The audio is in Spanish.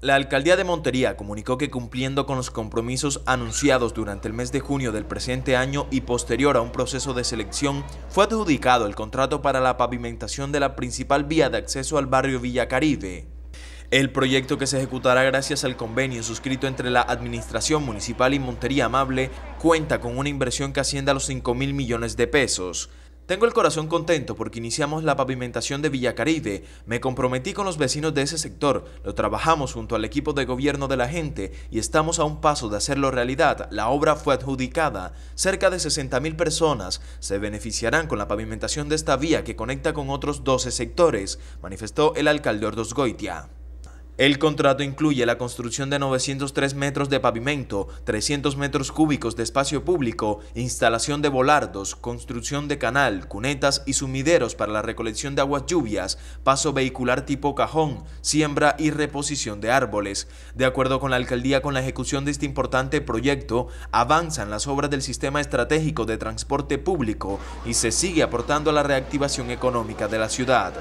La alcaldía de Montería comunicó que cumpliendo con los compromisos anunciados durante el mes de junio del presente año y posterior a un proceso de selección, fue adjudicado el contrato para la pavimentación de la principal vía de acceso al barrio Villa Caribe. El proyecto que se ejecutará gracias al convenio suscrito entre la Administración Municipal y Montería Amable cuenta con una inversión que asciende a los 5 mil millones de pesos. Tengo el corazón contento porque iniciamos la pavimentación de Villa Caribe. Me comprometí con los vecinos de ese sector, lo trabajamos junto al equipo de gobierno de la gente y estamos a un paso de hacerlo realidad. La obra fue adjudicada. Cerca de 60.000 personas se beneficiarán con la pavimentación de esta vía que conecta con otros 12 sectores, manifestó el alcalde Goitia. El contrato incluye la construcción de 903 metros de pavimento, 300 metros cúbicos de espacio público, instalación de volardos, construcción de canal, cunetas y sumideros para la recolección de aguas lluvias, paso vehicular tipo cajón, siembra y reposición de árboles. De acuerdo con la alcaldía, con la ejecución de este importante proyecto, avanzan las obras del sistema estratégico de transporte público y se sigue aportando a la reactivación económica de la ciudad.